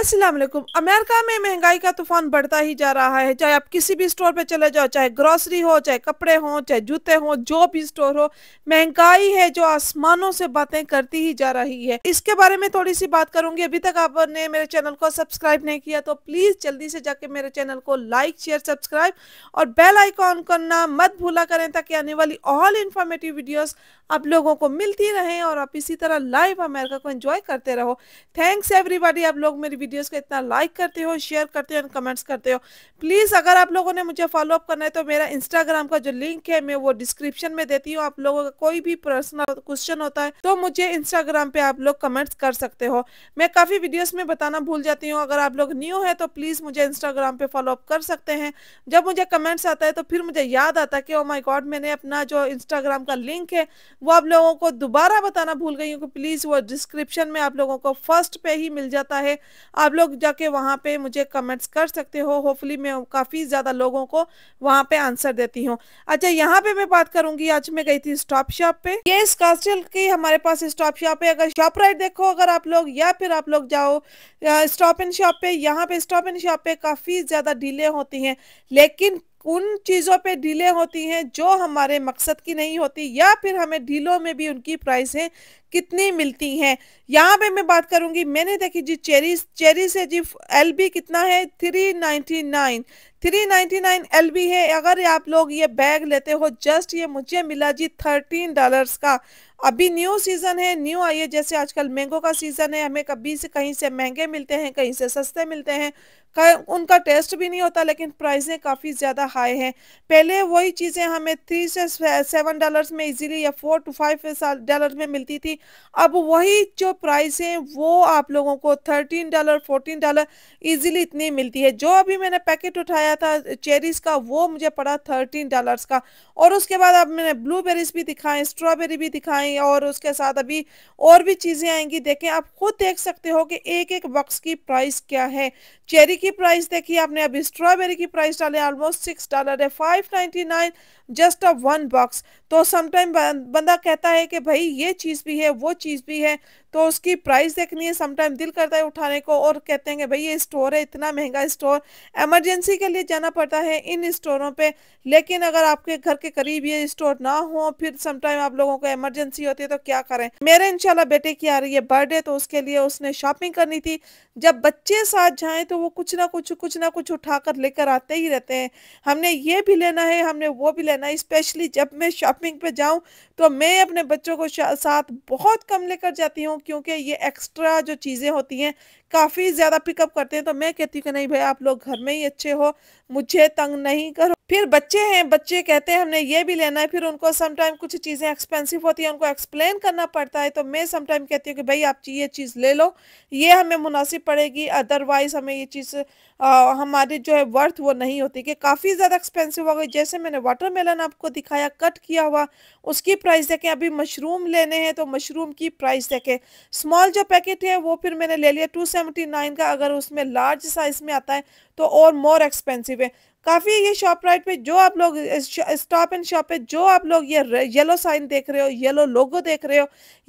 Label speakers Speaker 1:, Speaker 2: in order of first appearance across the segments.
Speaker 1: अस्सलाम वालेकुम अमेरिका में महंगाई का तूफान बढ़ता ही जा रहा है चाहे आप किसी भी स्टोर पे चले जाओ चाहे ग्रोसरी हो चाहे कपड़े हो चाहे जूते हो जो भी स्टोर हो महंगाई है जो आसमानों से बातें करती ही जा रही है इसके बारे में थोड़ी सी बात करूंगी अभी तक आपने मेरे चैनल को सब्सक्राइब नहीं किया तो प्लीज जल्दी से जाके मेरे चैनल को लाइक शेयर सब्सक्राइब और बेल आइकॉन करना मत भूला करें ताकि आने वाली ऑल इन्फॉर्मेटिव वीडियो आप लोगों को मिलती रहे और आप इसी तरह लाइव अमेरिका को एंजॉय करते रहो थैंक्स एवरीबॉडी आप लोग मेरी वीडियोस को इतना लाइक करते हो शेयर करते हो एंड कमेंट्स करते हो प्लीज़ अगर आप लोगों ने मुझे फॉलोअप करना है तो मेरा इंस्टाग्राम का जो लिंक है मैं वो डिस्क्रिप्शन में देती हूँ आप लोगों का कोई भी पर्सनल क्वेश्चन होता है तो मुझे इंस्टाग्राम पर आप लोग कमेंट्स कर सकते हो मैं काफ़ी वीडियोज़ में बताना भूल जाती हूँ अगर आप लोग न्यू है तो प्लीज़ मुझे इंस्टाग्राम पर फॉलोअप कर सकते हैं जब मुझे कमेंट्स आता है तो फिर मुझे याद आता है कि ओ माई गॉड मैंने अपना जो इंस्टाग्राम का लिंक है वो आप लोगों को दोबारा बताना भूल गई हूँ कि प्लीज़ वो डिस्क्रिप्शन में आप लोगों को फर्स्ट पे ही मिल जाता है आप लोग जाके वहाँ पे मुझे कमेंट्स कर सकते हो होपफुली मैं काफ़ी ज़्यादा लोगों को वहाँ पे आंसर देती हूँ अच्छा यहाँ पे मैं बात करूंगी आज मैं गई थी स्टॉप शॉप पे ये कास्टल की हमारे पास स्टॉप शॉप है अगर शॉप राइट देखो अगर आप लोग या फिर आप लोग जाओ स्टॉप एंड शॉप पे यहाँ पे स्टॉप एंड शॉप पे काफ़ी ज़्यादा डीले होती हैं लेकिन उन चीज़ों पे डीले होती हैं जो हमारे मकसद की नहीं होती या फिर हमें डीलों में भी उनकी प्राइसें कितनी मिलती हैं यहाँ पे मैं बात करूँगी मैंने देखी जी चेरी चेरी से जी एल बी कितना है three ninety nine three ninety nine L B है अगर आप लोग ये बैग लेते हो जस्ट ये मुझे मिला जी थर्टीन डॉलर्स का अभी न्यू सीज़न है न्यू आई है जैसे आजकल मैंगो का सीज़न है हमें कभी से कहीं से महंगे मिलते हैं कहीं से सस्ते मिलते हैं का उनका टेस्ट भी नहीं होता लेकिन प्राइसें काफ़ी ज़्यादा हाई हैं पहले वही चीज़ें हमें थ्री से सेवन डॉलर्स में इजीली या फोर टू फाइव डॉलर में मिलती थी अब वही जो प्राइस हैं वो आप लोगों को thirteen dollar fourteen dollar easily इतनी मिलती है जो अभी मैंने पैकेट उठाया था चेरीज़ का वो मुझे पड़ा थर्टीन डॉलर्स का और उसके बाद अब मैंने ब्लू भी दिखाएं स्ट्रॉबेरी भी दिखाएं और उसके साथ अभी और भी चीज़ें आएंगी देखें आप खुद देख सकते हो कि एक एक बक्स की प्राइस क्या है चेरी की प्राइस देखिए आपने अभी स्ट्रॉबेरी की प्राइस डाले ऑलमोस्ट सिक्स डॉलर है five ninety nine just a one box तो समटाइम बंदा कहता है कि भाई ये चीज़ भी है वो चीज़ भी है तो उसकी प्राइस देखनी है समटाइम दिल करता है उठाने को और कहते हैं कि भाई ये स्टोर है इतना महंगा स्टोर एमरजेंसी के लिए जाना पड़ता है इन स्टोरों पे लेकिन अगर आपके घर के करीब ये स्टोर ना हो फिर समटाइम आप लोगों को एमरजेंसी होती है तो क्या करें मेरे इनशाला बेटे की आ रही है बर्थडे तो उसके लिए उसने शॉपिंग करनी थी जब बच्चे साथ जाएँ तो वो कुछ ना कुछ कुछ ना कुछ उठा लेकर आते ही रहते हैं हमने ये भी लेना है हमने वो भी लेना है स्पेशली जब मैं शॉपिंग शॉपिंग पे जाऊं तो मैं अपने बच्चों को साथ बहुत कम लेकर जाती हूँ क्योंकि ये एक्स्ट्रा जो चीज़ें होती हैं काफ़ी ज़्यादा पिकअप करते हैं तो मैं कहती हूँ कि नहीं भाई आप लोग घर में ही अच्छे हो मुझे तंग नहीं करो फिर बच्चे हैं बच्चे कहते हैं हमने ये भी लेना है फिर उनको समटाइम कुछ चीज़ें एक्सपेंसिव होती हैं उनको एक्सप्लेन करना पड़ता है तो मैं समटाइम कहती हूँ कि भाई आप ये चीज़ ले लो ये हमें मुनासिब पड़ेगी अदरवाइज़ हमें ये चीज़ हमारी जो है वर्थ वो नहीं होती कि काफ़ी ज़्यादा एक्सपेंसिव हो गई जैसे मैंने वाटरमेलन आपको दिखाया कट किया हुआ उसकी प्राइस देखें अभी मशरूम लेने हैं तो मशरूम की प्राइस देखें स्मॉल जो पैकेट है वो फिर मैंने ले लिया टू सेवेंटी नाइन का अगर उसमें लार्ज साइज़ में आता है तो और मोर एक्सपेंसिव है काफ़ी ये शॉप राइट पे जो आप लोग स्टॉप एंड शॉप पे जो आप लोग ये येलो साइन देख रहे हो येलो लोगो देख रहे हो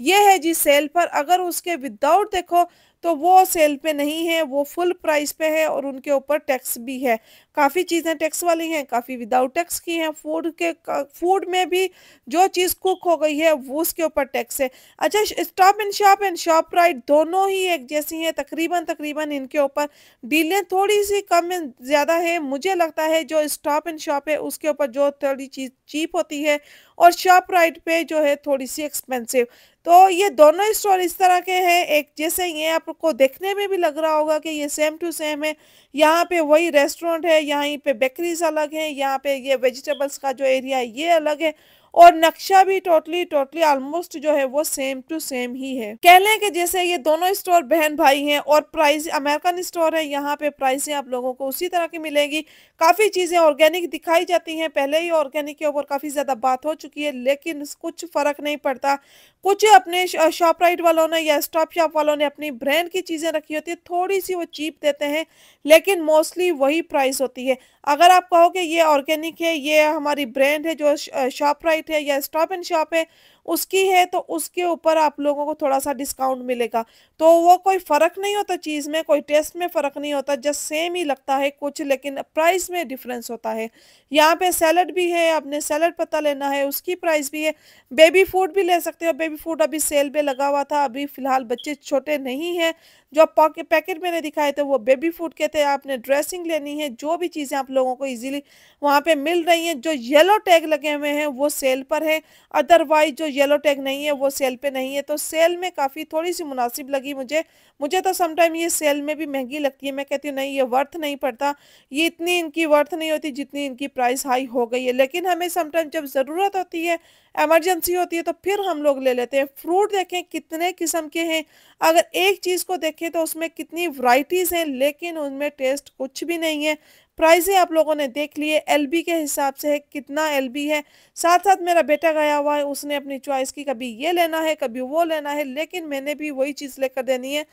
Speaker 1: ये है जी सेल पर अगर उसके विदाउट देखो तो वो सेल पे नहीं है वो फुल प्राइस पे है और उनके ऊपर टैक्स भी है काफ़ी चीज़ें टैक्स वाली हैं काफ़ी विदाउट टैक्स की हैं फूड के फूड में भी जो चीज़ कुक हो गई है वो उसके ऊपर टैक्स है अच्छा Stop and Shop and ShopRite दोनों ही एक जैसी हैं तकरीबन तकरीबन इनके ऊपर डीलें थोड़ी सी कम ज़्यादा है मुझे लगता है जो स्टॉप एंड शॉप है उसके ऊपर जो थोड़ी चीज़ चीप होती है और शॉप राइट पे जो है थोड़ी सी एक्सपेंसिव तो ये दोनों स्टोर इस तरह के हैं एक जैसे ये आपको देखने में भी लग रहा होगा कि ये सेम टू सेम है यहाँ पे वही रेस्टोरेंट है यहाँ पे बेकरीज अलग हैं यहाँ पे ये वेजिटेबल्स का जो एरिया है ये अलग है और नक्शा भी टोटली टोटली ऑलमोस्ट जो है वो सेम टू सेम ही है कह लें कि जैसे ये दोनों स्टोर बहन भाई हैं और प्राइस अमेरिकन स्टोर है यहाँ पे प्राइसें आप लोगों को उसी तरह की मिलेगी काफ़ी चीज़ें ऑर्गेनिक दिखाई जाती हैं पहले ही ऑर्गेनिक के ऊपर काफ़ी ज़्यादा बात हो चुकी है लेकिन कुछ फ़र्क नहीं पड़ता कुछ अपने शॉप राइट वालों ने या स्टॉप शॉप वालों ने अपनी ब्रांड की चीज़ें रखी होती है थोड़ी सी वो चीप देते हैं लेकिन मोस्टली वही प्राइस होती है अगर आप कहो कि ये ऑर्गेनिक है ये हमारी ब्रांड है जो शॉप राइट है या स्टॉप एंड शॉप है उसकी है तो उसके ऊपर आप लोगों को थोड़ा सा डिस्काउंट मिलेगा तो वो कोई फ़र्क नहीं होता चीज़ में कोई टेस्ट में फ़र्क नहीं होता जस्ट सेम ही लगता है कुछ लेकिन प्राइस में डिफरेंस होता है यहाँ पे सैलड भी है आपने सैलड पता लेना है उसकी प्राइस भी है बेबी फूड भी ले सकते हो बेबी भी फूड अभी सेल में लगा हुआ था अभी फिलहाल बच्चे छोटे नहीं हैं जो पॉकेट पैकेट मैंने दिखाए थे वो बेबी फूड के थे आपने ड्रेसिंग लेनी है जो भी चीज़ें आप लोगों को इजीली वहाँ पे मिल रही हैं जो येलो टैग लगे हुए हैं वो सेल पर है अदरवाइज जो येलो टैग नहीं है वो सेल पे नहीं है तो सेल में काफ़ी थोड़ी सी मुनासिब लगी मुझे मुझे तो समटाइम ये सेल में भी महंगी लगती है मैं कहती हूँ नहीं ये वर्थ नहीं पड़ता ये इतनी इनकी वर्थ नहीं होती जितनी इनकी प्राइस हाई हो गई है लेकिन हमें समटाइम जब ज़रूरत होती है एमरजेंसी होती है तो फिर हम लोग ले लेते हैं फ्रूट देखें कितने किस्म के हैं अगर एक चीज़ को देखें तो उसमें कितनी वराइटीज़ हैं लेकिन उनमें टेस्ट कुछ भी नहीं है प्राइजें आप लोगों ने देख लिए एलबी के हिसाब से है कितना एलबी है साथ साथ मेरा बेटा गया हुआ है उसने अपनी चॉइस की कभी ये लेना है कभी वो लेना है लेकिन मैंने भी वही चीज़ लेकर देनी है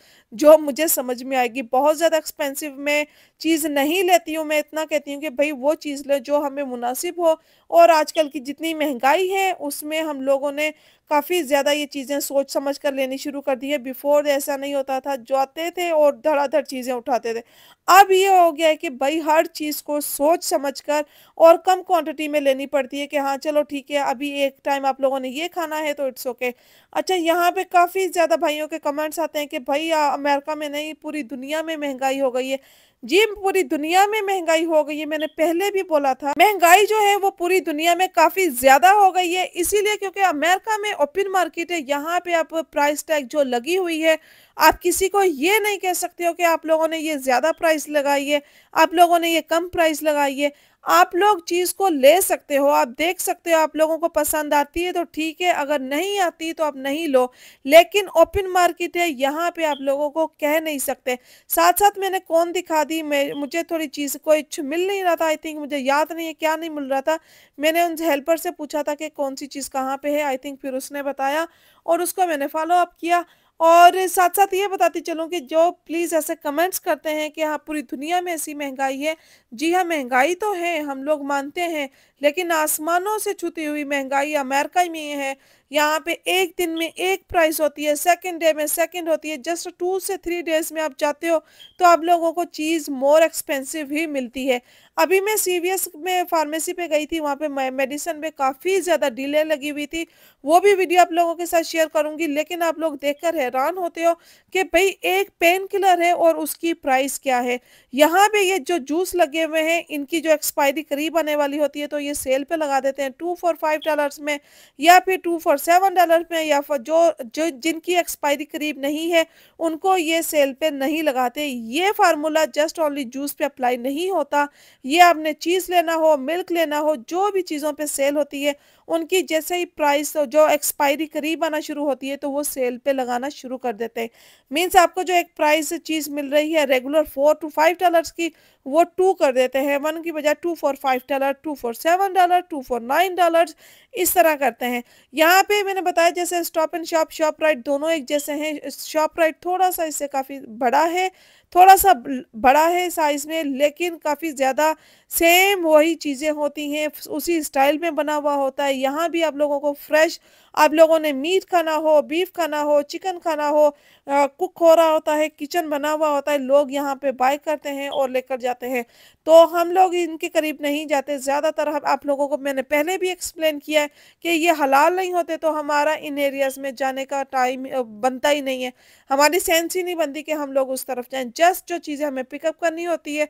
Speaker 1: जो मुझे समझ में आएगी बहुत ज़्यादा एक्सपेंसिव मैं चीज़ नहीं लेती हूँ मैं इतना कहती हूँ कि भाई वो चीज़ लें जो हमें मुनासिब हो और आजकल की जितनी महंगाई है उसमें हम लोगों ने काफ़ी ज़्यादा ये चीज़ें सोच समझ कर लेनी शुरू कर दी है बिफोर ऐसा नहीं होता था जाते थे और धड़ाधड़ चीज़ें उठाते थे अब ये हो गया है कि भाई हर चीज़ को सोच समझ कर और कम क्वांटिटी में लेनी पड़ती है कि हाँ चलो ठीक है अभी एक टाइम आप लोगों ने ये खाना है तो इट्स ओके अच्छा यहाँ पे काफ़ी ज़्यादा भाइयों के कमेंट्स आते हैं कि भाई अमेरिका में नहीं पूरी दुनिया में महंगाई हो गई है जी पूरी दुनिया में महंगाई हो गई है मैंने पहले भी बोला था महंगाई जो है वो पूरी दुनिया में काफी ज्यादा हो गई है इसीलिए क्योंकि अमेरिका में ओपन मार्केट है यहाँ पे आप प्राइस टैग जो लगी हुई है आप किसी को ये नहीं कह सकते हो कि आप लोगों ने ये ज्यादा प्राइस लगाई है आप लोगों ने ये कम प्राइस लगाई है आप लोग चीज़ को ले सकते हो आप देख सकते हो आप लोगों को पसंद आती है तो ठीक है अगर नहीं आती तो आप नहीं लो लेकिन ओपन मार्केट है यहाँ पे आप लोगों को कह नहीं सकते साथ साथ मैंने कौन दिखा दी मैं मुझे थोड़ी चीज़ कोई मिल नहीं रहा था आई थिंक मुझे याद नहीं है क्या नहीं मिल रहा था मैंने उन हेल्पर से पूछा था कि कौन सी चीज़ कहाँ पर है आई थिंक फिर उसने बताया और उसको मैंने फॉलो अप किया और साथ साथ ये बताती चलूँ कि जो प्लीज़ ऐसे कमेंट्स करते हैं कि हाँ पूरी दुनिया में ऐसी महंगाई है जी हाँ महंगाई तो है हम लोग मानते हैं लेकिन आसमानों से छुती हुई महंगाई अमेरिका में है यहाँ पे एक दिन में एक प्राइस होती है सेकंड डे में सेकंड होती है जस्ट टू से थ्री डेज में आप जाते हो तो आप लोगों को चीज़ मोर एक्सपेंसिव ही मिलती है अभी मैं सीवीएस में फार्मेसी पे गई थी वहाँ पे मेडिसिन में काफ़ी ज़्यादा डिले लगी हुई थी वो भी वीडियो आप लोगों के साथ शेयर करूँगी लेकिन आप लोग देख हैरान होते हो कि भाई एक पेन किलर है और उसकी प्राइस क्या है यहाँ पे ये जो जूस लगे हुए हैं इनकी जो एक्सपायरी करीब आने वाली होती है तो ये सेल पे लगा देते हैं टू फॉर फाइव डॉलर्स में या फिर टू और सेवन डॉलर में या फिर जो जो जिनकी एक्सपायरी करीब नहीं है उनको ये सेल पे नहीं लगाते ये फार्मूला जस्ट ओनली जूस पे अप्लाई नहीं होता ये आपने चीज़ लेना हो मिल्क लेना हो जो भी चीज़ों पे सेल होती है उनकी जैसे ही प्राइस जो एक्सपायरी करीब आना शुरू होती है तो वो सेल पे लगाना शुरू कर देते हैं मीन्स आपको जो एक प्राइस चीज़ मिल रही है regular four to five dollars की वो टू कर देते हैं वन की बजाय two for five dollar two for seven dollar two for nine dollar इस तरह करते हैं यहाँ पे मैंने बताया जैसे Stop and Shop ShopRite दोनों एक जैसे हैं शॉप राइट थोड़ा सा इससे काफ़ी बड़ा है थोड़ा सा बड़ा है साइज़ में लेकिन काफ़ी ज़्यादा सेम वही चीज़ें होती हैं उसी स्टाइल में बना हुआ होता है यहाँ भी आप लोगों को फ्रेश आप लोगों ने मीट खाना हो बीफ खाना हो चिकन खाना हो आ, कुक हो रहा होता है किचन बना हुआ होता है लोग यहाँ पे बाय करते हैं और लेकर जाते हैं तो हम लोग इनके करीब नहीं जाते ज़्यादातर आप लोगों को मैंने पहले भी एक्सप्लेन किया है कि ये हलाल नहीं होते तो हमारा इन एरियाज़ में जाने का टाइम बनता ही नहीं है हमारी सेंस ही नहीं बनती कि हम लोग उस तरफ जाएँ जस्ट जो चीज़ें हमें पिकअप करनी होती है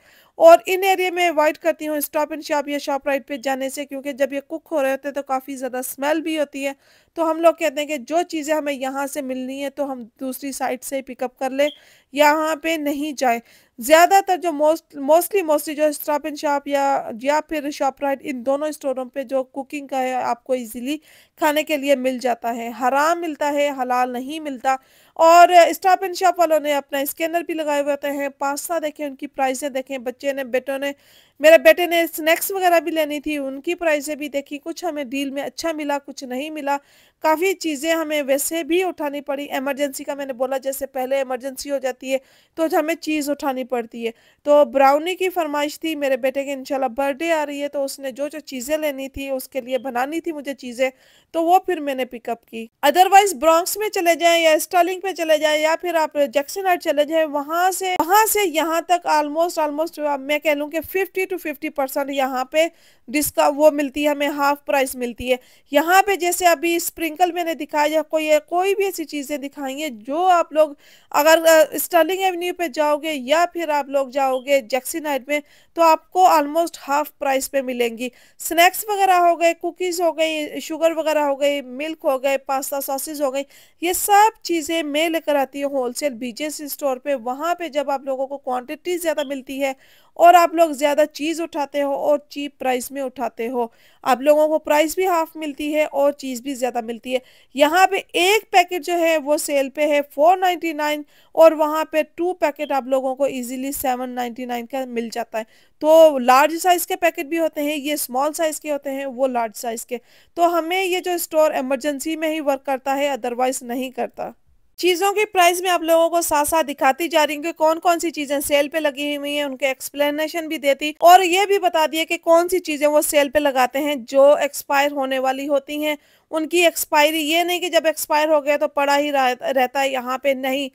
Speaker 1: और इन एरिया में अवॉइड करती हूँ स्टॉप एंड शॉप या शॉप राइट पर जाने से क्योंकि जब ये कुक हो रहे होते हैं तो काफ़ी ज़्यादा स्मेल भी होती है तो हम लोग कहते हैं कि जो चीज़ें हमें यहाँ से मिलनी है तो हम दूसरी साइड से पिकअप कर लें यहाँ पे नहीं जाए ज़्यादातर जो मोस्ट मोस्टली मोस्टली जो स्टॉप एंड शॉप या या फिर शॉप राइट इन दोनों स्टोरों पे जो कुकिंग का है आपको इजीली खाने के लिए मिल जाता है हराम मिलता है हलाल नहीं मिलता और स्टॉप एंड शॉप वालों ने अपना स्कैनर भी लगाए होते हैं पास्ता देखें उनकी प्राइसें देखें बच्चे ने बेटों ने मेरे बेटे ने स्नैक्स वगैरह भी लेनी थी उनकी प्राइसें भी देखी कुछ हमें डील में अच्छा मिला कुछ नहीं मिला काफ़ी चीज़ें हमें वैसे भी उठानी पड़ी एमरजेंसी का मैंने बोला जैसे पहले एमरजेंसी हो जाती है तो हमें चीज़ उठानी पड़ती है तो ब्राउनी की फरमाइश थी मेरे बेटे की इंशाल्लाह बर्थडे आ रही है तो उसने जो जो चीज़ें लेनी थी उसके लिए बनानी थी मुझे चीज़ें तो वो फिर मैंने पिकअप की अदरवाइज ब्रॉन्क्स में चले जाएँ या स्टर्लिंग पे चले जाएँ या फिर आप जैक्सन हाइट चले जाएँ वहाँ से वहाँ से यहाँ तक आलमोस्ट आलमोस्ट मैं कह लूँ कि फिफ्टी टू फिफ्टी परसेंट यहाँ पे डिस्का वो मिलती है हमें हाफ प्राइस मिलती है यहाँ पे जैसे अभी स्प्रिंकल मैंने दिखाया या कोई कोई भी ऐसी चीज़ें दिखाई हैं जो आप लोग अगर स्टर्लिंग एवेन्यू पे जाओगे या फिर आप लोग जाओगे जैक्सी नाइट में तो आपको ऑलमोस्ट हाफ प्राइस पे मिलेंगी स्नैक्स वगैरह हो गए कुकीज़ हो गई शुगर वगैरह हो गई मिल्क हो गए पास्ता सॉसेज हो गई ये सब चीज़ें मैं लेकर आती हूँ होल सेल स्टोर पर वहाँ पर जब आप लोगों को क्वान्टिटी ज़्यादा मिलती है और आप लोग ज़्यादा चीज़ उठाते हो और चीप प्राइस में उठाते हो आप लोगों को प्राइस भी हाफ मिलती है और चीज़ भी ज़्यादा मिलती है यहाँ पे एक पैकेट जो है वो सेल पे है फोर नाइन्टी नाइन और वहाँ पे टू पैकेट आप लोगों को इजीली सेवन नाइन्टी नाइन का मिल जाता है तो लार्ज साइज़ के पैकेट भी होते हैं ये स्मॉल साइज़ के होते हैं वो लार्ज साइज़ के तो हमें ये जो स्टोर एमरजेंसी में ही वर्क करता है अदरवाइज़ नहीं करता चीज़ों के प्राइस में आप लोगों को साथ साथ दिखाती जा रही हूँ कि कौन कौन सी चीज़ें सेल पे लगी हुई हैं उनके एक्सप्लेनेशन भी देती और ये भी बता दिए कि कौन सी चीज़ें वो सेल पे लगाते हैं जो एक्सपायर होने वाली होती हैं उनकी एक्सपायरी ये नहीं कि जब एक्सपायर हो गया तो पड़ा ही रहता है यहाँ पे नहीं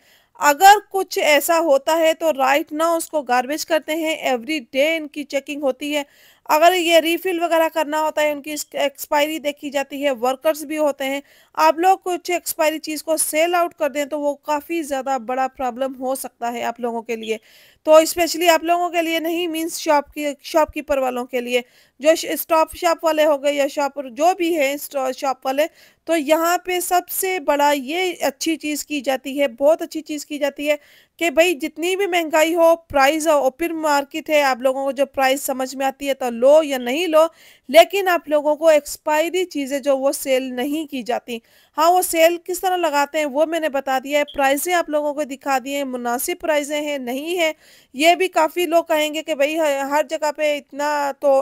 Speaker 1: अगर कुछ ऐसा होता है तो राइट ना उसको गार्बेज करते हैं एवरी डे इनकी चेकिंग होती है अगर ये रिफिल वगैरह करना होता है उनकी एक्सपायरी देखी जाती है वर्कर्स भी होते हैं आप लोग कुछ एक्सपायरी चीज़ को सेल आउट कर दें तो वो काफ़ी ज़्यादा बड़ा प्रॉब्लम हो सकता है आप लोगों के लिए तो स्पेशली आप लोगों के लिए नहीं मीन्स शॉप की शॉपकीपर वालों के लिए जो स्टॉप शॉप वाले हो गए या शॉप जो भी है शॉप वाले तो यहाँ पे सबसे बड़ा ये अच्छी चीज़ की जाती है बहुत अच्छी चीज़ की जाती है कि भाई जितनी भी महंगाई हो प्राइस ओपन मार्केट है आप लोगों को जो प्राइस समझ में आती है तो लो या नहीं लो लेकिन आप लोगों को एक्सपायरी चीज़ें जो वो सेल नहीं की जाती हाँ वो सेल किस तरह लगाते हैं वो मैंने बता दिया है प्राइजें आप लोगों को दिखा दिए हैं मुनासिब प्राइजें हैं नहीं है ये भी काफ़ी लोग कहेंगे कि भाई हर जगह पे इतना तो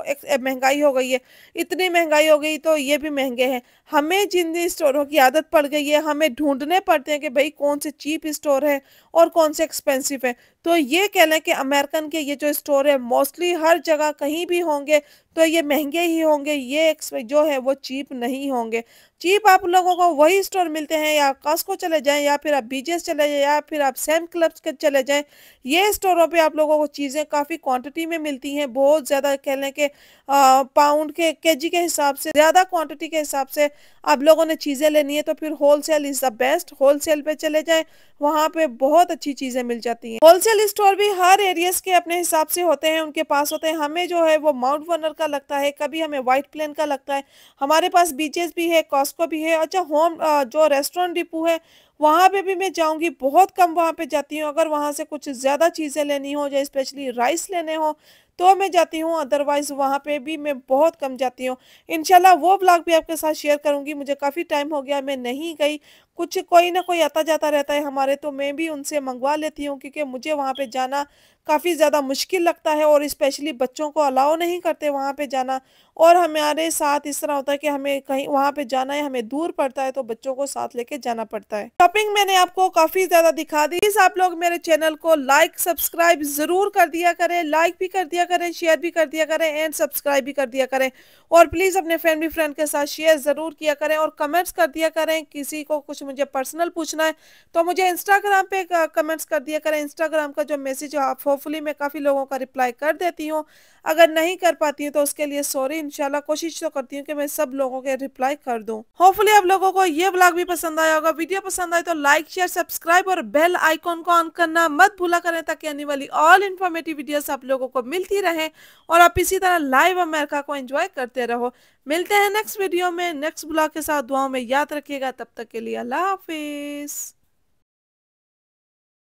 Speaker 1: महंगाई हो गई है इतनी महंगाई हो गई तो ये भी महंगे हैं हमें जिन स्टोरों की आदत पड़ गई है हमें ढूंढने पड़ते हैं कि भाई कौन से चीप स्टोर है और कौन से एक्सपेंसिव है तो ये कह लें कि अमेरिकन के ये जो स्टोर है मोस्टली हर जगह कहीं भी होंगे तो ये महंगे ही होंगे ये जो है वो चीप नहीं होंगे चीप आप लोगों को वही स्टोर मिलते हैं या कास्को चले जाएं या फिर आप बीजेस चले जाएं या फिर आप सेम क्लब्स के चले जाएं ये स्टोरों पे आप लोगों को चीज़ें काफ़ी क्वांटिटी में मिलती हैं बहुत ज़्यादा कह लें कि पाउंड के केजी के हिसाब से ज़्यादा क्वांटिटी के हिसाब से आप लोगों ने चीज़ें लेनी है तो फिर sale is the best sale पे चले जाएँ वहाँ पे बहुत अच्छी चीज़ें मिल जाती हैं सेल स्टोर भी हर एरियाज के अपने हिसाब से होते हैं उनके पास होते हैं हमें जो है वो माउंट वर्नर का लगता है कभी हमें वाइट प्लेन का लगता है हमारे पास बीचेस भी है मॉस्को भी है अच्छा होम जो रेस्टोरेंट डिपो है वहाँ पे भी मैं जाऊँगी बहुत कम वहाँ पे जाती हूँ अगर वहाँ से कुछ ज़्यादा चीज़ें लेनी हो या स्पेशली राइस लेने हो तो मैं जाती हूँ अदरवाइज़ वहाँ पे भी मैं बहुत कम जाती हूँ इनशाला वो ब्लॉग भी आपके साथ शेयर करूँगी मुझे काफ़ी टाइम हो गया मैं नहीं गई कुछ कोई ना कोई आता जाता रहता है हमारे तो मैं भी उनसे मंगवा लेती हूँ क्योंकि मुझे वहाँ पे जाना काफ़ी ज़्यादा मुश्किल लगता है और स्पेशली बच्चों को अलाउ नहीं करते वहाँ पे जाना और हमारे साथ इस तरह होता है कि हमें कहीं वहाँ पे जाना है हमें दूर पड़ता है तो बच्चों को साथ लेके जाना पड़ता है शॉपिंग मैंने आपको काफ़ी ज़्यादा दिखा दी आप लोग मेरे चैनल को लाइक सब्सक्राइब ज़रूर कर दिया करें लाइक भी कर दिया करें शेयर भी कर दिया करें एंड सब्सक्राइब भी कर दिया करें और प्लीज़ अपने फैमिली फ्रेंड के साथ शेयर ज़रूर किया करें और कमेंट्स कर दिया करें किसी को कुछ मुझे पर्सनल पूछना है तो मुझे इंस्टाग्राम पे कमेंट्स कर दिया करें इंस्टाग्राम का जो मैसेज आप होपफुली मैं काफ़ी लोगों का रिप्लाई कर देती हूँ अगर नहीं कर पाती हूँ तो उसके लिए सॉरी इनशाला कोशिश तो करती हूँ कि मैं सब लोगों के रिप्लाई कर दूँ होपफुली आप लोगों को ये ब्लॉग भी पसंद आया होगा वीडियो पसंद आए तो लाइक शेयर सब्सक्राइब और बेल आइकॉन को ऑन करना मत भूला करें ताकि आने वाली ऑल इन्फॉर्मेटिव वीडियोस आप लोगों को मिलती है रहें और आप इसी तरह लाइव अमेरिका को एंजॉय करते रहो मिलते हैं नेक्स्ट वीडियो में नेक्स्ट ब्लॉग के साथ दुआओं में याद रखिएगा तब तक के लिए अल्लाह हाफिज़